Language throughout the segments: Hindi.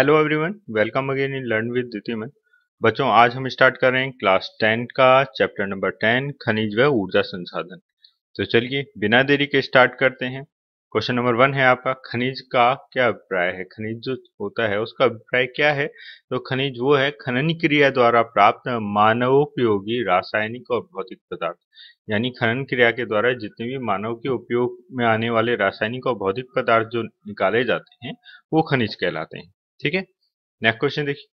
hello everyone welcome again in learn with द्वितीय बच्चों आज हम स्टार्ट कर रहे हैं क्लास टेन का चैप्टर नंबर टेन खनिज व ऊर्जा संसाधन तो चलिए बिना देरी के स्टार्ट करते हैं क्वेश्चन नंबर वन है आपका खनिज का क्या अभिप्राय है खनिज जो होता है उसका अभिप्राय क्या है तो खनिज वो है खनन क्रिया द्वारा प्राप्त मानवोपयोगी रासायनिक और भौतिक पदार्थ यानी खनन क्रिया के द्वारा जितने भी मानव के उपयोग में आने वाले रासायनिक और भौतिक पदार्थ जो निकाले जाते हैं वो खनिज कहलाते हैं ठीक है नेक्स्ट क्वेश्चन देखिए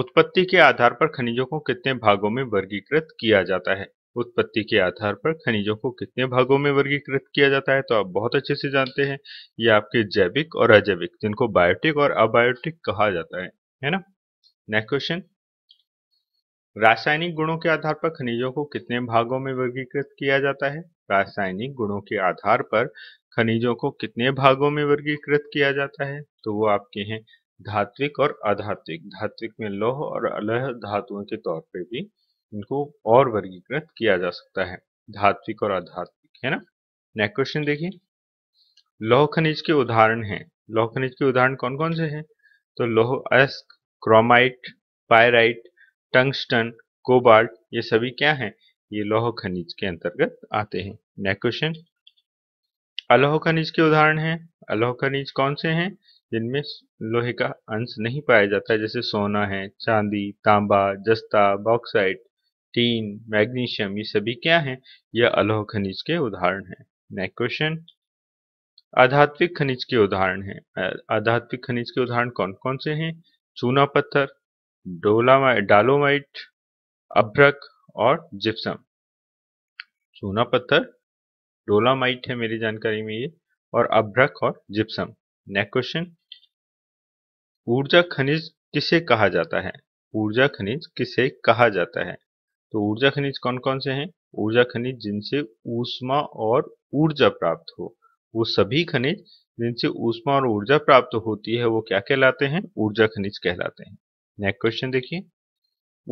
उत्पत्ति के आधार पर खनिजों को कितने भागों में वर्गीकृत किया जाता है उत्पत्ति के आधार पर खनिजों को कितने भागों में वर्गीकृत किया जाता है तो आप बहुत अच्छे से जानते हैं ये आपके जैविक और अजैविक जिनको बायोटिक और अबायोटिक कहा जाता है है ना नेक्स्ट क्वेश्चन रासायनिक गुणों के आधार पर खनिजों को कितने भागों में वर्गीकृत किया जाता है रासायनिक गुणों के आधार पर खनिजों को कितने भागों में वर्गीकृत किया जाता है तो वो आपके हैं धात्विक और अधात्विक धात्विक में लोह और अलह धातुओं के तौर पे भी इनको और वर्गीकृत किया जा सकता है धात्विक और अधात्विक है ना नेक्स्ट क्वेश्चन देखिए लौह खनिज के उदाहरण हैं लौह खनिज के उदाहरण कौन कौन से हैं तो लोह अस्क क्रोमाइट पायराइट टंगस्टन कोबाल्ट ये सभी क्या हैं ये लौह खनिज के अंतर्गत आते हैं नेक्स्ट क्वेश्चन अलोह खनिज के उदाहरण हैं अलोह खनिज कौन से हैं जिनमें लोहे का अंश नहीं पाया जाता है जैसे सोना है चांदी तांबा जस्ता बॉक्साइट टीन मैग्नीशियम ये सभी क्या हैं यह अलोह खनिज के उदाहरण हैं नेक्स्ट क्वेश्चन आधात्विक खनिज के उदाहरण हैं आधात्विक खनिज के उदाहरण कौन कौन से हैं चूना पत्थर डोलामाइट डालोमाइट अभ्रक और जिप्सम चूना पत्थर डोलामाइट है मेरी जानकारी में ये और अभ्रक और जिप्सम नेक्स्ट क्वेश्चन ऊर्जा खनिज किसे कहा जाता है ऊर्जा खनिज किसे कहा जाता है तो ऊर्जा खनिज कौन कौन से हैं ऊर्जा खनिज जिनसे ऊष्मा और ऊर्जा प्राप्त हो वो सभी खनिज जिनसे ऊष्मा और ऊर्जा प्राप्त होती है वो क्या कहलाते हैं ऊर्जा खनिज कहलाते हैं नेक्स्ट क्वेश्चन देखिए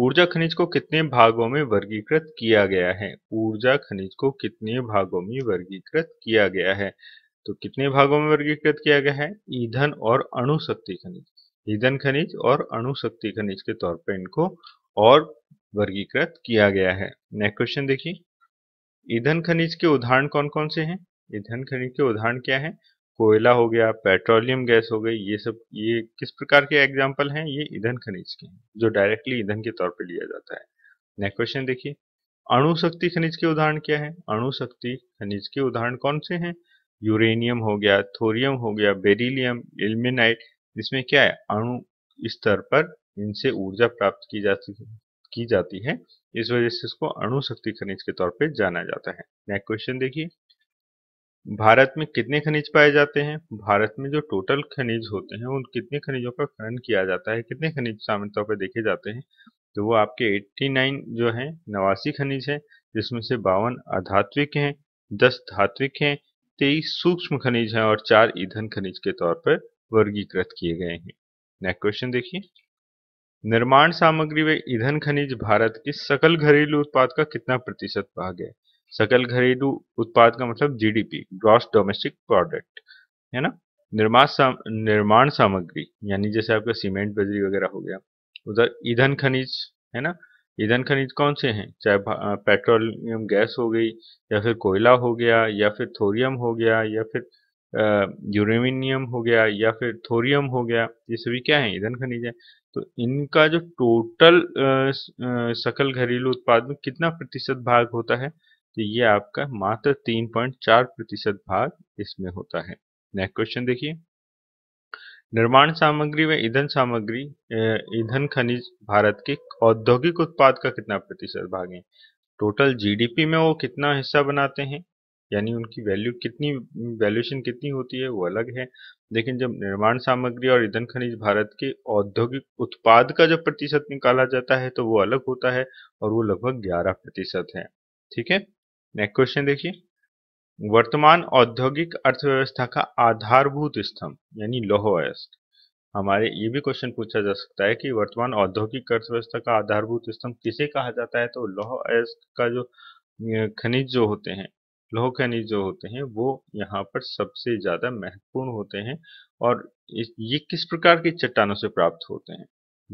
ऊर्जा खनिज को कितने भागों में वर्गीकृत किया गया है ऊर्जा खनिज को कितने भागों में वर्गीकृत किया गया है तो कितने भागों में वर्गीकृत किया गया है ईंधन और अणुशक्ति खनिज ईंधन खनिज और अणुशक्ति खनिज के तौर पर इनको और वर्गीकृत किया गया है नेक्स्ट क्वेश्चन देखिए ईंधन खनिज के उदाहरण कौन कौन से हैं ईंधन खनिज के उदाहरण क्या है कोयला हो गया पेट्रोलियम गैस हो गई ये सब ये किस प्रकार के एग्जाम्पल हैं ये ईंधन खनिज के हैं जो डायरेक्टली ईंधन के तौर पर लिया जाता है नेक्स्ट क्वेश्चन देखिए अणुशक्ति खनिज के उदाहरण क्या है अणुशक्ति खनिज के उदाहरण कौन से हैं यूरेनियम हो गया थोरियम हो गया बेरिलियम इल्मेनाइट जिसमें क्या है अणु स्तर पर इनसे ऊर्जा प्राप्त की जाती की जाती है इस वजह से इसको अणु शक्ति खनिज के तौर पे जाना जाता है नेक्स्ट क्वेश्चन देखिए भारत में कितने खनिज पाए जाते हैं भारत में जो टोटल खनिज होते हैं उन कितने खनिजों का खनन किया जाता है कितने खनिज सामान्य तौर पर देखे जाते हैं तो वो आपके 89 जो है नवासी खनिज है जिसमें से बावन अधात्विक हैं दस धात्विक हैं तेईस सूक्ष्म खनिज हैं और चार ईंधन खनिज के तौर पर वर्गीकृत किए गए हैं नेक्स्ट क्वेश्चन देखिए निर्माण सामग्री व ईंधन खनिज भारत के सकल घरेलू उत्पाद का कितना प्रतिशत भाग है सकल घरेलू उत्पाद का मतलब जीडीपी ग्रॉस डोमेस्टिक प्रोडक्ट है ना निर्माण साम, निर्माण सामग्री यानी जैसे आपका सीमेंट बजरी वगैरह हो गया उधर ईंधन खनिज है ना ईंधन खनिज कौन से हैं चाहे पेट्रोलियम गैस हो गई या फिर कोयला हो गया या फिर थोरियम हो गया या फिर यूरेनियम हो गया या फिर थोरियम हो गया ये सभी क्या है ईंधन खनिज है तो इनका जो टोटल सकल घरेलू उत्पाद में कितना प्रतिशत भाग होता है तो ये आपका मात्र तीन पॉइंट चार प्रतिशत भाग इसमें होता है नेक्स्ट क्वेश्चन देखिए निर्माण सामग्री व ईंधन सामग्री ईंधन खनिज भारत के औद्योगिक उत्पाद का कितना प्रतिशत भाग है टोटल जीडीपी में वो कितना हिस्सा बनाते हैं यानी उनकी वैल्यू कितनी वैल्यूएशन कितनी होती है वो अलग है लेकिन जब निर्माण सामग्री और ईंधन खनिज भारत के औद्योगिक उत्पाद का जब प्रतिशत निकाला जाता है तो वो अलग होता है और वो लगभग ग्यारह प्रतिशत है ठीक है नेक्स्ट क्वेश्चन देखिए वर्तमान औद्योगिक अर्थव्यवस्था का आधारभूत स्तंभ यानी लौह अयस्क हमारे ये भी क्वेश्चन पूछा जा सकता है कि वर्तमान औद्योगिक अर्थव्यवस्था का आधारभूत स्तंभ किसे कहा जाता है तो लौह अयस्क का जो खनिज जो होते हैं लोह खनिज जो होते हैं वो यहाँ पर सबसे ज़्यादा महत्वपूर्ण होते हैं और ये किस प्रकार की चट्टानों से प्राप्त होते हैं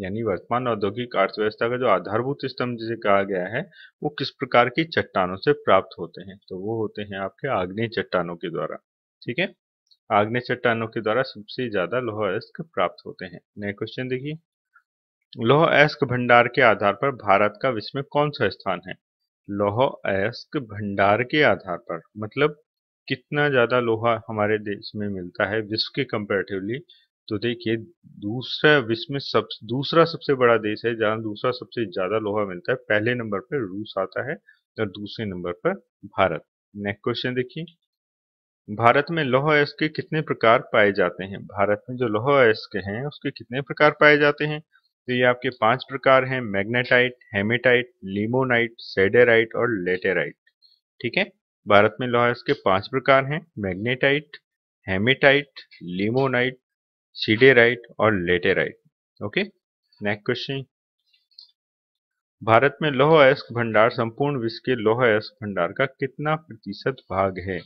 यानी वर्तमान औद्योगिक अर्थव्यवस्था का जो आधारभूत स्तंभ जिसे कहा गया है वो किस प्रकार की चट्टानों से प्राप्त होते हैं तो वो होते हैं आपके आग्नेय चट्टानों के द्वारा ठीक है आग्नेय चट्टानों के द्वारा सबसे ज्यादा लोह अयस्क प्राप्त होते हैं नए क्वेश्चन देखिए लोह अयस्क भंडार के आधार पर भारत का विश्व में कौन सा स्थान है लौह अयस्क भंडार के आधार पर मतलब कितना ज़्यादा लोहा हमारे देश में मिलता है विश्व के कंपेरेटिवली तो देखिए दूसरा विश्व में सब दूसरा सबसे बड़ा देश है जहां दूसरा सबसे ज़्यादा लोहा मिलता है पहले नंबर पर रूस आता है और दूसरे नंबर पर भारत नेक्स्ट क्वेश्चन देखिए भारत में लौह अयस्क के कितने प्रकार पाए जाते हैं भारत में जो लौह अयस्क हैं उसके कितने प्रकार पाए जाते हैं तो ये आपके पांच प्रकार हैं मैग्नेटाइट हेमेटाइट लिमोनाइट सेडेराइट और लेटेराइट ठीक है भारत में लोहा के पांच प्रकार हैं मैग्नेटाइट हेमेटाइट लिमोनाइट सीडेराइट और laterite okay next question Bharat में लोह अयस्क भंडार संपूर्ण विश्व के लोह अयस्क भंडार का कितना प्रतिशत भाग है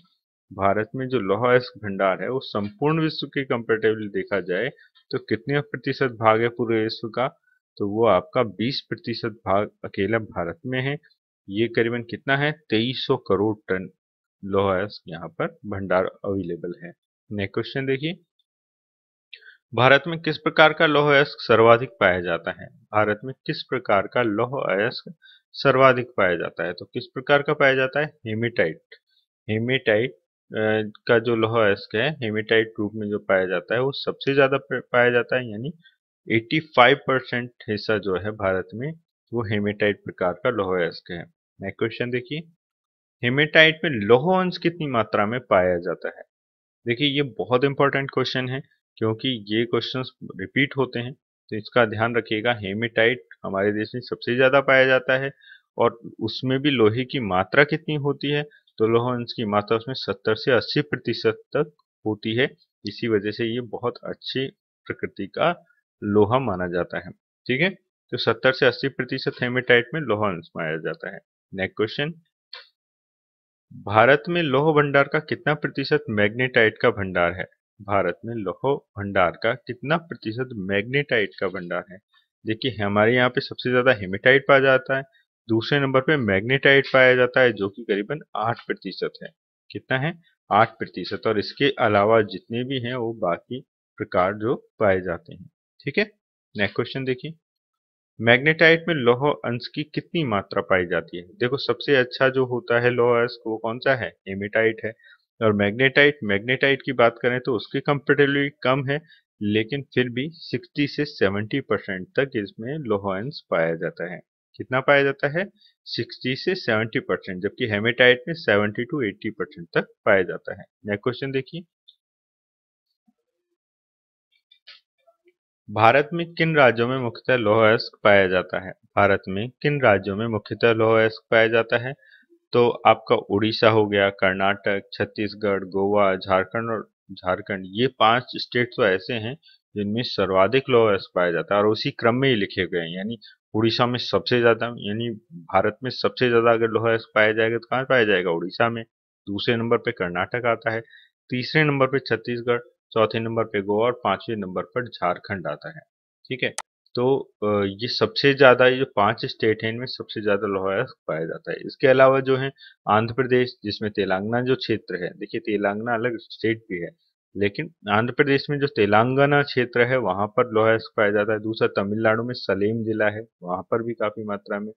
भारत में जो लोह अयस्क भंडार है वो संपूर्ण विश्व के कंपेरेटिवली देखा जाए तो कितने प्रतिशत भाग है पूरे विश्व का तो वो आपका 20 प्रतिशत भाग अकेला भारत में है ये करीबन कितना है 2300 करोड़ टन लोहा यहाँ पर भंडार अवेलेबल है नेक्स्ट क्वेश्चन देखिए भारत में किस प्रकार का लौह अयस्क सर्वाधिक पाया जाता है भारत में किस प्रकार का लौह अयस्क सर्वाधिक पाया जाता है तो किस प्रकार का पाया जाता है हेमेटाइट हेमेटाइट का जो लोहा अयस्क है हेमेटाइट रूप में जो पाया जाता है वो सबसे ज़्यादा पाया जाता है यानी 85 परसेंट हिस्सा जो है भारत में वो हेमेटाइट प्रकार का लोह अयस्क है नेक्स्ट क्वेश्चन देखिए हेमेटाइट में लोह अंश कितनी मात्रा में पाया जाता है देखिए ये बहुत इंपॉर्टेंट क्वेश्चन है क्योंकि ये क्वेश्चन रिपीट होते हैं तो इसका ध्यान रखिएगा हेमेटाइट हमारे देश में सबसे ज़्यादा पाया जाता है और उसमें भी लोहे की मात्रा कितनी होती है तो लोह अंश की मात्रा उसमें सत्तर से अस्सी प्रतिशत तक होती है इसी वजह से ये बहुत अच्छी प्रकृति का लोहा माना जाता है ठीक है तो सत्तर से अस्सी प्रतिशत हेमेटाइट में लोह अंश माना जाता है नेक्स्ट क्वेश्चन भारत में लोह भंडार का कितना प्रतिशत मैग्नेटाइट का भंडार है भारत में लोह भंडार का कितना प्रतिशत मैग्नेटाइट का भंडार है देखिए हमारे यहाँ पे सबसे ज्यादा हेमेटाइट पाया जाता है दूसरे नंबर पे मैग्नेटाइट पाया जाता है जो कि करीबन आठ प्रतिशत है कितना है आठ प्रतिशत और इसके अलावा जितने भी हैं वो बाकी प्रकार जो पाए जाते हैं ठीक है नेक्स्ट क्वेश्चन देखिए मैग्नेटाइट में लोह अंश की कितनी मात्रा पाई जाती है देखो सबसे अच्छा जो होता है लोह अंश वो कौन सा है एमिटाइट है और मैग्नेटाइट मैग्नेटाइट की बात करें तो उसकी कंपेटिवली कम है लेकिन फिर भी 60 से 70 परसेंट तक इसमें लोह अंश पाया जाता है कितना पाया जाता है 60 से 70 परसेंट जबकि हेमेटाइट में 70 टू 80 परसेंट तक पाया जाता है नेक्स्ट क्वेश्चन देखिए भारत में किन राज्यों में मुख्यतः लोह अयस्क पाया जाता है भारत में किन राज्यों में मुख्यतः लोह अयस्क पाया जाता है तो आपका उड़ीसा हो गया कर्नाटक छत्तीसगढ़ गोवा झारखंड और झारखंड ये पांच स्टेट तो ऐसे हैं जिनमें सर्वाधिक लोह अयस्क पाया जाता है और उसी क्रम में ही लिखे गए हैं यानी उड़ीसा में सबसे ज़्यादा यानी भारत में सबसे ज़्यादा अगर लोहा पाया जाएगा तो कहाँ पाया जाएगा उड़ीसा में दूसरे नंबर पे कर्नाटक आता है तीसरे नंबर पे छत्तीसगढ़ चौथे नंबर पे गोवा और पांचवें नंबर पर झारखंड आता है ठीक है तो ये सबसे ज़्यादा ये जो पांच स्टेट हैं इनमें सबसे ज़्यादा लोहा पाया जाता है इसके अलावा जो है आंध्र प्रदेश जिसमें तेलंगाना जो क्षेत्र है देखिए तेलंगाना अलग स्टेट भी है लेकिन आंध्र प्रदेश में जो तेलंगाना क्षेत्र है वहाँ पर लोहा अयस्क पाया जाता है दूसरा तमिलनाडु में सलेम जिला है वहाँ पर भी काफ़ी मात्रा में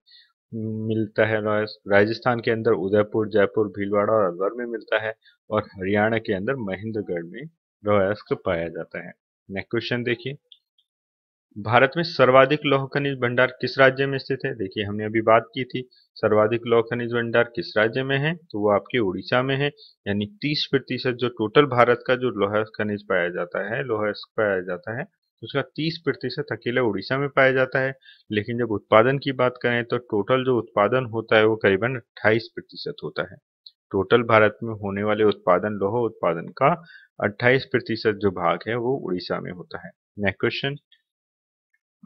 मिलता है लोहा अयस्क राजस्थान के अंदर उदयपुर जयपुर भीलवाड़ा और अलवर में मिलता है और हरियाणा के अंदर महेंद्रगढ़ में लोहा अयस्क पाया जाता है नेक्स्ट क्वेश्चन देखिए भारत में सर्वाधिक लौह खनिज भंडार किस राज्य में स्थित है देखिए हमने अभी बात की थी सर्वाधिक लौह खनिज भंडार किस राज्य में है तो वो आपके उड़ीसा में है यानी 30 प्रतिशत जो टोटल भारत का जो लोह खनिज पाया जाता है लोह पाया जाता है उसका 30 प्रतिशत अकेला उड़ीसा में पाया जाता है लेकिन जब उत्पादन की बात करें तो टोटल जो उत्पादन होता है वो करीबन अट्ठाईस प्रतिशत होता है टोटल भारत में होने वाले उत्पादन लोह उत्पादन का अट्ठाईस प्रतिशत जो भाग है वो उड़ीसा में होता है नेक्स्ट क्वेश्चन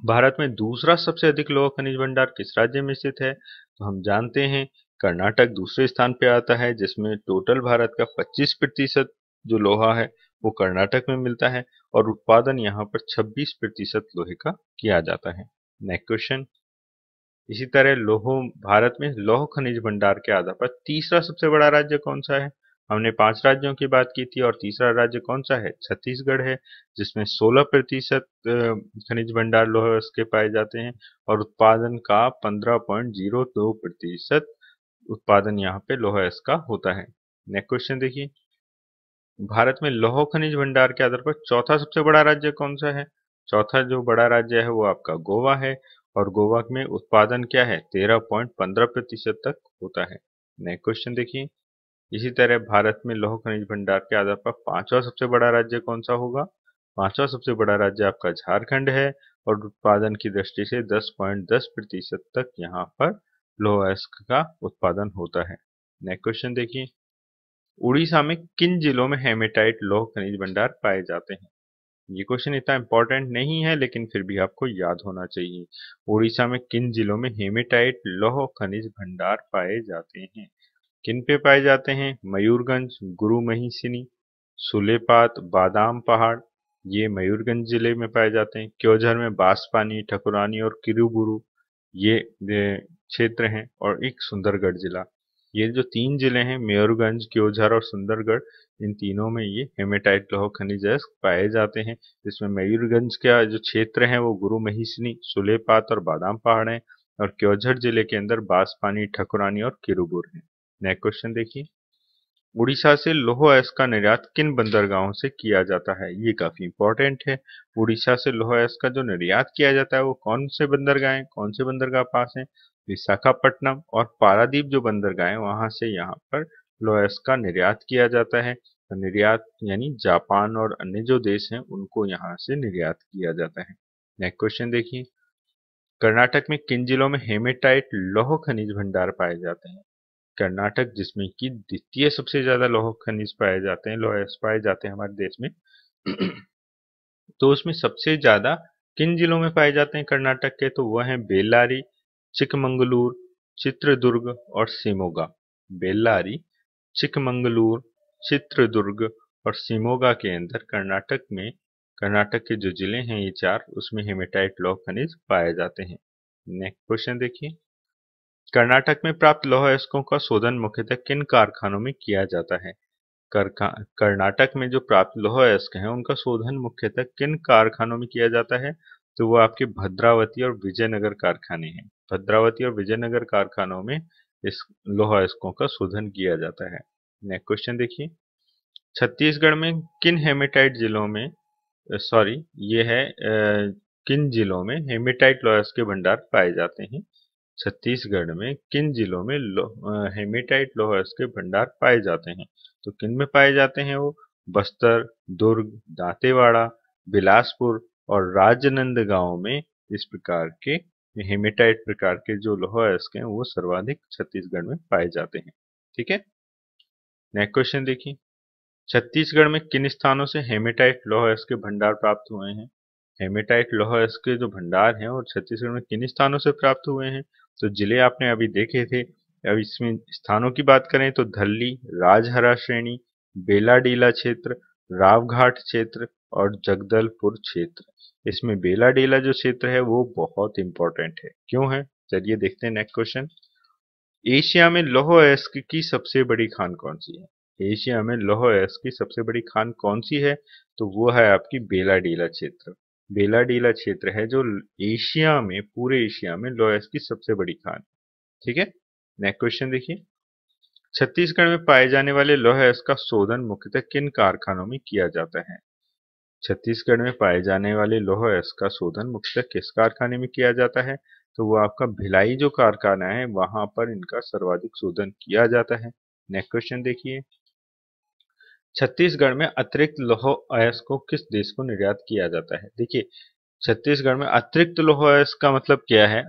भारत में दूसरा सबसे अधिक लोह खनिज भंडार किस राज्य में स्थित है तो हम जानते हैं कर्नाटक दूसरे स्थान पर आता है जिसमें टोटल भारत का 25 प्रतिशत जो लोहा है वो कर्नाटक में मिलता है और उत्पादन यहाँ पर 26 प्रतिशत लोहे का किया जाता है नेक्स्ट क्वेश्चन इसी तरह लोहो भारत में लौह खनिज भंडार के आधार पर तीसरा सबसे बड़ा राज्य कौन सा है हमने पांच राज्यों की बात की थी और तीसरा राज्य कौन सा है छत्तीसगढ़ है जिसमें 16 प्रतिशत खनिज भंडार लोह के पाए जाते हैं और उत्पादन का 15.02 प्रतिशत उत्पादन यहाँ पे लोह का होता है नेक्स्ट क्वेश्चन देखिए भारत में लोहो खनिज भंडार के आधार पर चौथा सबसे बड़ा राज्य कौन सा है चौथा जो बड़ा राज्य है वो आपका गोवा है और गोवा में उत्पादन क्या है पंद्रह प्रतिशत तक होता है नेक्स्ट क्वेश्चन देखिए इसी तरह भारत में लौह खनिज भंडार के आधार पर पांचवा सबसे बड़ा राज्य कौन सा होगा पांचवा सबसे बड़ा राज्य आपका झारखंड है और उत्पादन की दृष्टि से 10.10 प्रतिशत तक यहाँ पर लोह अयस्क का उत्पादन होता है नेक्स्ट क्वेश्चन देखिए उड़ीसा में किन जिलों में हेमेटाइट लोह खनिज भंडार पाए जाते हैं ये क्वेश्चन इतना इंपॉर्टेंट नहीं है लेकिन फिर भी आपको याद होना चाहिए उड़ीसा में किन जिलों में हेमेटाइट लोह खनिज भंडार पाए जाते हैं किन पे पाए जाते हैं मयूरगंज गुरु महिसिनी सुलेपात बादाम पहाड़ ये मयूरगंज जिले में पाए जाते हैं क्योझर में बासपानी ठकुरानी और किरुगुरु ये क्षेत्र हैं और एक सुंदरगढ़ जिला ये जो तीन जिले हैं मयूरगंज क्योझर और सुंदरगढ़ इन तीनों में ये हेमेटाइट लोह खनिज पाए जाते हैं जिसमें मयूरगंज का जो क्षेत्र है वो गुरु महिषनी सुलेपात और बादाम पहाड़ हैं और क्योझर जिले के अंदर बासपानी ठकुरानी और किरुगुर हैं नेक्स्ट क्वेश्चन देखिए उड़ीसा से लोह एस का निर्यात किन बंदरगाहों से किया जाता है ये काफी इंपॉर्टेंट है उड़ीसा से लोह एस का जो निर्यात किया जाता है वो कौन से बंदरगाह कौन से बंदरगाह पास है विशाखापट्टनम और पारादीप जो बंदरगाह है वहां से यहाँ पर लोएस का निर्यात किया जाता है निर्यात यानी जापान और अन्य जो देश है उनको यहाँ से निर्यात किया जाता है नेक्स्ट क्वेश्चन देखिए कर्नाटक में किन जिलों में हेमेटाइट लोह खनिज भंडार पाए जाते हैं कर्नाटक जिसमें कि द्वितीय सबसे ज़्यादा लौह खनिज पाए जाते हैं लोहे पाए जाते हैं हमारे देश में तो उसमें सबसे ज़्यादा किन जिलों में पाए जाते हैं कर्नाटक के तो वह है बेल्लारी चिकमंगलूर चित्रदुर्ग और सिमोगा बेल्लारी चिकमंगलूर चित्रदुर्ग और सिमोगा के अंदर कर्नाटक में कर्नाटक के जो जिले हैं ये चार उसमें हेमेटाइट लौह खनिज पाए जाते हैं नेक्स्ट क्वेश्चन देखिए कर्नाटक में प्राप्त लौह अयस्कों का शोधन मुख्यतः किन कारखानों में किया जाता है कर्नाटक में जो प्राप्त लौह अयस्क है उनका शोधन मुख्यतः किन कारखानों में किया जाता है तो वो आपके भद्रावती और विजयनगर कारखाने हैं भद्रावती और विजयनगर कारखानों में इस लौह अयस्कों का शोधन किया जाता है नेक्स्ट क्वेश्चन देखिए छत्तीसगढ़ में किन हेमेटाइट जिलों में सॉरी ये है किन जिलों में हेमेटाइट लॉयस के भंडार पाए जाते हैं छत्तीसगढ़ में किन जिलों में लो, हेमेटाइट लोहर्स के भंडार पाए जाते हैं तो किन में पाए जाते हैं वो बस्तर दुर्ग दांतेवाड़ा बिलासपुर और राजनंद गांव में इस प्रकार के हेमेटाइट प्रकार के जो लोहर्स के हैं वो सर्वाधिक छत्तीसगढ़ में पाए जाते हैं ठीक है नेक्स्ट क्वेश्चन देखिए छत्तीसगढ़ में किन स्थानों से हेमेटाइट लोहर्स के भंडार प्राप्त हुए हैं हेमेटाइट लोहर्स के जो भंडार हैं और छत्तीसगढ़ में किन स्थानों से प्राप्त हुए हैं तो जिले आपने अभी देखे थे अब इसमें स्थानों की बात करें तो धल्ली राजहरा श्रेणी बेलाडीला क्षेत्र रावघाट क्षेत्र और जगदलपुर क्षेत्र इसमें बेलाडीला जो क्षेत्र है वो बहुत इंपॉर्टेंट है क्यों है चलिए देखते हैं नेक्स्ट क्वेश्चन एशिया में लौह एस्क की सबसे बड़ी खान कौन सी है एशिया में लौह एस्क की सबसे बड़ी खान कौन सी है तो वो है आपकी बेलाडीला क्षेत्र बेलाडीला क्षेत्र है जो एशिया में पूरे एशिया में लोयस की सबसे बड़ी खान ठीक है नेक्स्ट क्वेश्चन देखिए छत्तीसगढ़ में पाए जाने वाले लोहे का शोधन मुख्यतः किन कारखानों में किया जाता है छत्तीसगढ़ में पाए जाने वाले लोह का शोधन मुख्यतः किस कारखाने में किया जाता है तो वो आपका भिलाई जो कारखाना है वहां पर इनका सर्वाधिक शोधन किया जाता है नेक्स्ट क्वेश्चन देखिए छत्तीसगढ़ में अतिरिक्त लौह अयस्क को किस देश को निर्यात किया जाता है देखिए छत्तीसगढ़ में अतिरिक्त लौह अयस्क का मतलब क्या है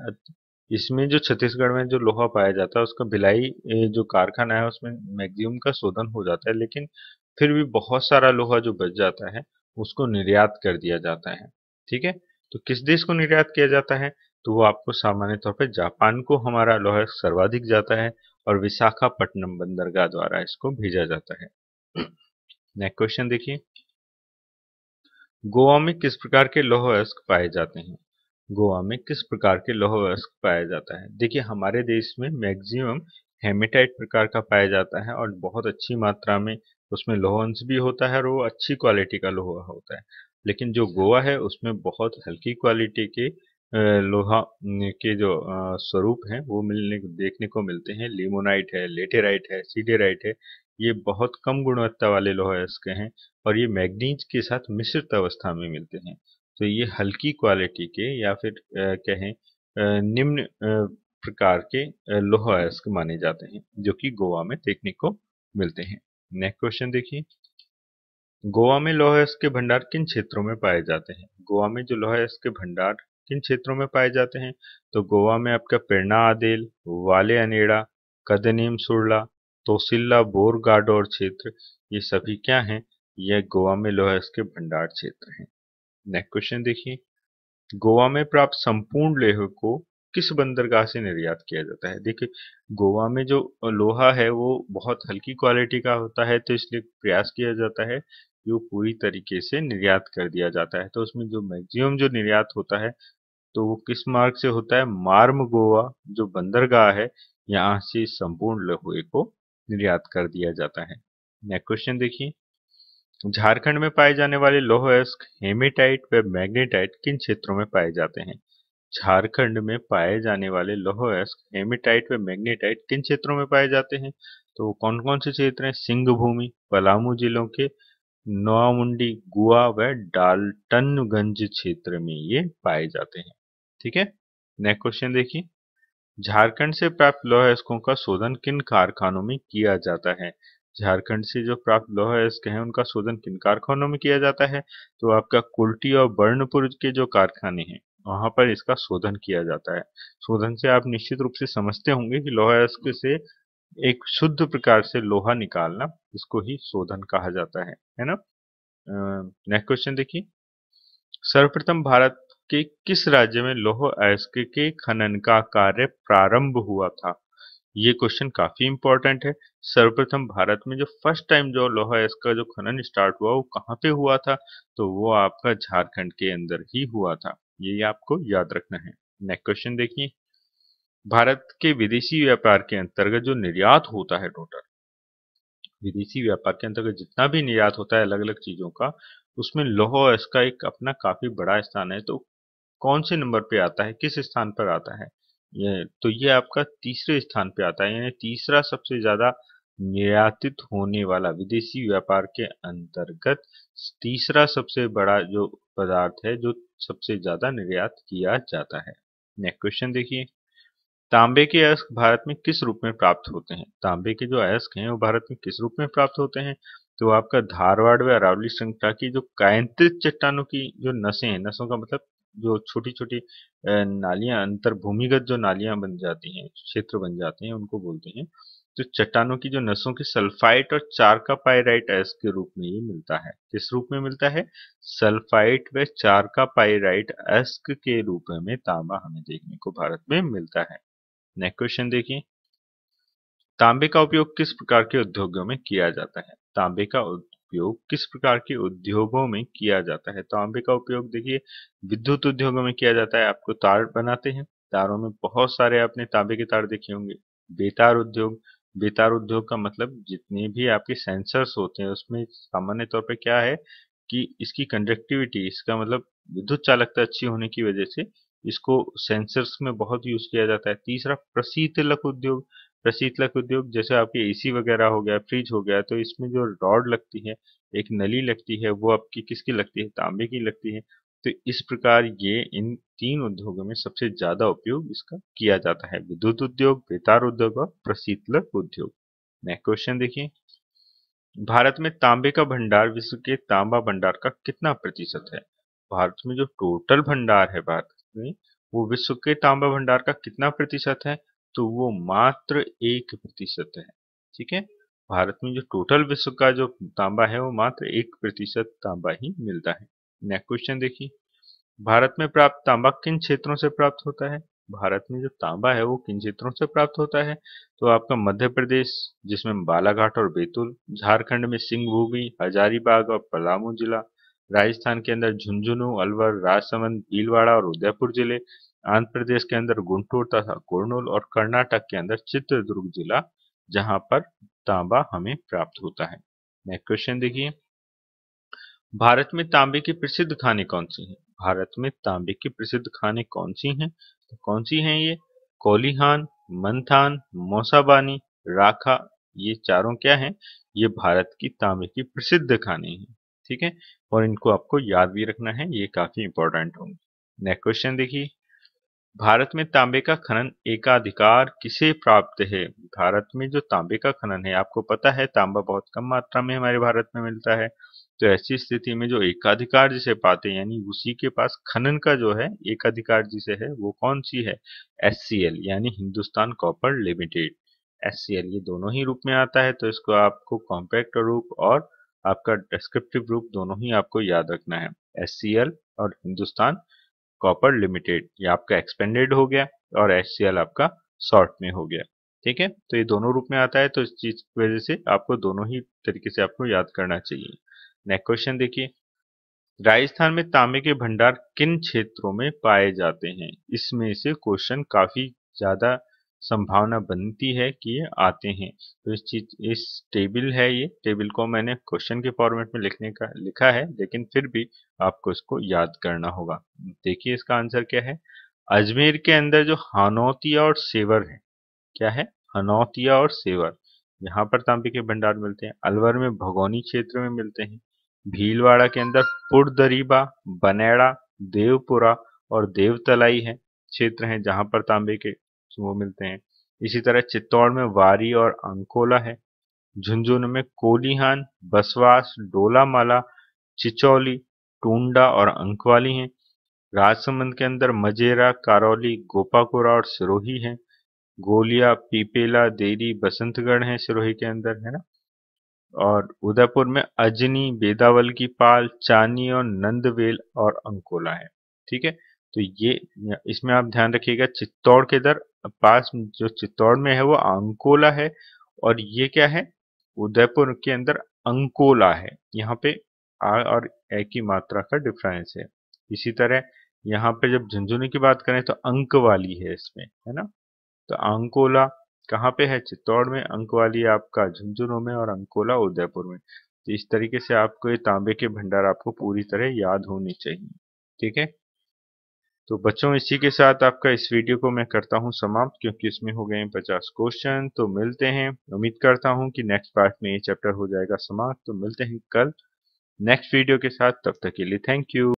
इसमें जो छत्तीसगढ़ में जो लोहा पाया जाता है उसका भिलाई जो कारखाना है उसमें मैग्जियम का शोधन हो जाता है लेकिन फिर भी बहुत सारा लोहा जो बच जाता है उसको निर्यात कर दिया जाता है ठीक है तो किस देश को निर्यात किया जाता है तो वो आपको सामान्य तौर पर जापान को हमारा लोहा सर्वाधिक जाता है और विशाखापट्टनम बंदरगाह द्वारा इसको भेजा जाता है नेक्स्ट क्वेश्चन देखिए गोवा में किस प्रकार के लोह वयस्क पाए जाते हैं गोवा में किस प्रकार के लोह वयस्क पाया जाता है देखिए हमारे देश में मैक्सिमम हेमेटाइट प्रकार का पाया जाता है और बहुत अच्छी मात्रा में उसमें लोह अंश भी होता है और वो अच्छी क्वालिटी का लोहा होता है लेकिन जो गोवा है उसमें बहुत हल्की क्वालिटी के लोहा के जो स्वरूप हैं वो मिलने देखने को मिलते हैं लिमोनाइट है लेटेराइट है सीडेराइट है ये बहुत कम गुणवत्ता वाले लोह अयस्क हैं और ये मैग्नीज के साथ मिश्रित अवस्था में मिलते हैं तो ये हल्की क्वालिटी के या फिर कहें निम्न प्रकार के लोह अयस्क माने जाते हैं जो कि गोवा में देखने को मिलते हैं नेक्स्ट क्वेश्चन देखिए गोवा में लोह अयस्क के भंडार किन क्षेत्रों में पाए जाते हैं गोवा में जो लोह अयस्क के भंडार किन क्षेत्रों में पाए जाते हैं तो गोवा में आपका पेरना आदेल वाले अनेड़ा कदनीम सुरला बोर तो बोरगाडोर क्षेत्र ये सभी क्या हैं यह गोवा में लोहस के भंडार क्षेत्र हैं नेक्स्ट क्वेश्चन देखिए गोवा में प्राप्त संपूर्ण लेह को किस बंदरगाह से निर्यात किया जाता है देखिए गोवा में जो लोहा है वो बहुत हल्की क्वालिटी का होता है तो इसलिए प्रयास किया जाता है कि वो पूरी तरीके से निर्यात कर दिया जाता है तो उसमें जो मैक्सिमम जो निर्यात होता है तो वो किस मार्ग से होता है मार्म गोवा जो बंदरगाह है यहाँ से संपूर्ण लोहे को निर्यात कर दिया जाता है नेक्स्ट क्वेश्चन देखिए झारखंड में पाए जाने वाले लोह हेमेटाइट व मैग्नेटाइट किन क्षेत्रों में पाए जाते हैं झारखंड में पाए जाने वाले लोह हेमेटाइट व मैग्नेटाइट किन क्षेत्रों में पाए जाते हैं तो कौन कौन से क्षेत्र हैं सिंहभूमि पलामू जिलों के नोआमुंडी गुआ व डाल्टनगंज क्षेत्र में ये पाए जाते हैं ठीक है नेक्स्ट क्वेश्चन देखिए झारखंड से प्राप्त लौह अयस्कों का शोधन किन कारखानों में किया जाता है झारखंड से जो प्राप्त लौह अयस्क है उनका शोधन किन कारखानों में किया जाता है तो आपका कुल्टी और बर्णपुर के जो कारखाने हैं वहां पर इसका शोधन किया जाता है शोधन से आप निश्चित रूप से समझते होंगे कि लौह अयस्क से एक शुद्ध प्रकार से लोहा निकालना इसको ही शोधन कहा जाता है है ना नेक्स्ट क्वेश्चन देखिए सर्वप्रथम भारत कि किस राज्य में लोह अयस्क के खनन का कार्य प्रारंभ हुआ था ये क्वेश्चन काफी इंपॉर्टेंट है सर्वप्रथम भारत में जो फर्स्ट टाइम जो लोह अयस्क का जो खनन स्टार्ट हुआ वो कहाँ पे हुआ था तो वो आपका झारखंड के अंदर ही हुआ था ये आपको याद रखना है नेक्स्ट क्वेश्चन देखिए भारत के विदेशी व्यापार के अंतर्गत जो निर्यात होता है टोटल विदेशी व्यापार के अंतर्गत जितना भी निर्यात होता है अलग अलग चीजों का उसमें लोह इसका एक अपना काफी बड़ा स्थान है तो कौन से नंबर पे आता है किस स्थान पर आता है ये तो ये आपका तीसरे स्थान पे आता है यानी तीसरा सबसे ज़्यादा निर्यातित होने वाला विदेशी व्यापार के अंतर्गत तीसरा सबसे बड़ा जो पदार्थ है जो सबसे ज़्यादा निर्यात किया जाता है नेक्स्ट क्वेश्चन देखिए तांबे के अयस्क भारत में किस रूप में प्राप्त होते हैं तांबे के जो अयस्क हैं वो भारत में किस रूप में प्राप्त होते हैं तो आपका धारवाड़ व अरावली श्रृंखला की जो कायंत्रित चट्टानों की जो नसें हैं नसों का मतलब जो छोटी छोटी नालियां अंतर भूमिगत जो नालियां बन जाती हैं क्षेत्र बन जाते हैं उनको बोलते हैं तो चट्टानों की जो नसों की सल्फाइट और चारका पाइराइट एस के रूप में ये मिलता है किस रूप में मिलता है सल्फाइट व चारका पाइराइट एस्क के रूप में तांबा हमें देखने को भारत में मिलता है नेक्स्ट क्वेश्चन देखिए तांबे का उपयोग किस प्रकार के उद्योगों में किया जाता है तांबे का उपयोग किस प्रकार के उद्योगों में किया जाता है तांबे तो का उपयोग देखिए विद्युत उद्योगों में किया जाता है आपको तार बनाते हैं तारों में बहुत सारे आपने तांबे के तार देखे होंगे बेतार उद्योग बेतार उद्योग का मतलब जितने भी आपके सेंसर्स होते हैं उसमें सामान्य तौर पर क्या है कि इसकी कंडक्टिविटी इसका मतलब विद्युत चालकता अच्छी होने की वजह से इसको सेंसर्स में बहुत यूज किया जाता है तीसरा प्रशीतलक उद्योग प्रशीतलक उद्योग जैसे आपके एसी वगैरह हो गया फ्रिज हो गया तो इसमें जो रॉड लगती है एक नली लगती है वो आपकी किसकी लगती है तांबे की लगती है तो इस प्रकार ये इन तीन उद्योगों में सबसे ज्यादा उपयोग इसका किया जाता है विद्युत उद्योग बेतार उद्योग और प्रशीतलक उद्योग नेक्स्ट क्वेश्चन देखिए भारत में तांबे का भंडार विश्व के तांबा भंडार का कितना प्रतिशत है भारत में जो टोटल भंडार है भारत में वो विश्व के तांबा भंडार का कितना प्रतिशत है तो वो मात्र एक प्रतिशत है ठीक है भारत में जो टोटल विश्व का जो तांबा है वो मात्र एक प्रतिशत तांबा ही मिलता है नेक्स्ट क्वेश्चन देखिए भारत में प्राप्त तांबा किन क्षेत्रों से प्राप्त होता है भारत में जो तांबा है वो किन क्षेत्रों से प्राप्त होता है तो आपका मध्य प्रदेश जिसमें बालाघाट और बैतूल झारखंड में सिंहभूमि हजारीबाग और पलामू जिला राजस्थान के अंदर झुंझुनू अलवर राजसमंद भीलवाड़ा और उदयपुर जिले आंध्र प्रदेश के अंदर गुंटूर तथा कुरनूल और कर्नाटक के अंदर चित्रदुर्ग जिला जहां पर तांबा हमें प्राप्त होता है नेक्स्ट क्वेश्चन देखिए भारत में तांबे की प्रसिद्ध खाने कौन सी हैं भारत में तांबे की प्रसिद्ध खाने कौन सी हैं तो कौन सी हैं ये कोलिहान मंथान मौसाबानी राखा ये चारों क्या हैं ये भारत की तांबे की प्रसिद्ध खाने हैं ठीक है और इनको आपको याद भी रखना है ये काफी इंपॉर्टेंट होंगे नेक्स्ट क्वेश्चन देखिए भारत में तांबे का खनन एकाधिकार किसे प्राप्त है भारत में जो तांबे का खनन है आपको पता है तांबा बहुत कम मात्रा में हमारे भारत में मिलता है तो ऐसी स्थिति में जो एकाधिकार जिसे पाते हैं यानी उसी के पास खनन का जो है एकाधिकार जिसे है वो कौन सी है एस यानी हिंदुस्तान कॉपर लिमिटेड एस ये दोनों ही रूप में आता है तो इसको आपको कॉम्पैक्ट रूप और आपका डिस्क्रिप्टिव रूप दोनों ही आपको याद रखना है एस और हिंदुस्तान कॉपर लिमिटेड ये आपका एक्सपेंडेड हो गया और एच आपका शॉर्ट में हो गया ठीक है तो ये दोनों रूप में आता है तो इस चीज की वजह से आपको दोनों ही तरीके से आपको याद करना चाहिए नेक्स्ट क्वेश्चन देखिए राजस्थान में तांबे के भंडार किन क्षेत्रों में पाए जाते हैं इसमें से क्वेश्चन काफी ज्यादा संभावना बनती है कि ये आते हैं तो इस चीज इस टेबल है ये टेबल को मैंने क्वेश्चन के फॉर्मेट में लिखने का लिखा है लेकिन फिर भी आपको इसको याद करना होगा देखिए इसका आंसर क्या है अजमेर के अंदर जो हनौतिया और सेवर है क्या है हनौतिया और सेवर यहाँ पर तांबे के भंडार मिलते हैं अलवर में भगौनी क्षेत्र में मिलते हैं भीलवाड़ा के अंदर पुरदरीबा बनेड़ा देवपुरा और देवतलाई है क्षेत्र हैं जहाँ पर तांबे के वो मिलते हैं इसी तरह चित्तौड़ में वारी और अंकोला है झुंझुनू में कोलिहान बसवास डोलामाला चिचौली टूंडा और अंकवाली हैं राजसमंद के अंदर मजेरा कारौली गोपाकुरा और सिरोही हैं गोलिया पीपेला देरी बसंतगढ़ हैं सिरोही के अंदर है ना और उदयपुर में अजनी बेदावल की पाल चानी और नंदवेल और अंकोला है ठीक है तो ये इसमें आप ध्यान रखिएगा चित्तौड़ के दर पास जो चित्तौड़ में है वो अंकोला है और ये क्या है उदयपुर के अंदर अंकोला है यहाँ पे आ और ए की मात्रा का डिफरेंस है इसी तरह यहाँ पे जब झुंझुनू की बात करें तो अंक वाली है इसमें है ना तो अंकोला कहाँ पे है चित्तौड़ में अंक वाली आपका झुंझुनू में और अंकोला उदयपुर में तो इस तरीके से आपको ये तांबे के भंडार आपको पूरी तरह याद होनी चाहिए ठीक है तो बच्चों इसी के साथ आपका इस वीडियो को मैं करता हूं समाप्त क्योंकि इसमें हो गए पचास क्वेश्चन तो मिलते हैं उम्मीद करता हूं कि नेक्स्ट पार्ट में ये चैप्टर हो जाएगा समाप्त तो मिलते हैं कल नेक्स्ट वीडियो के साथ तब तक के लिए थैंक यू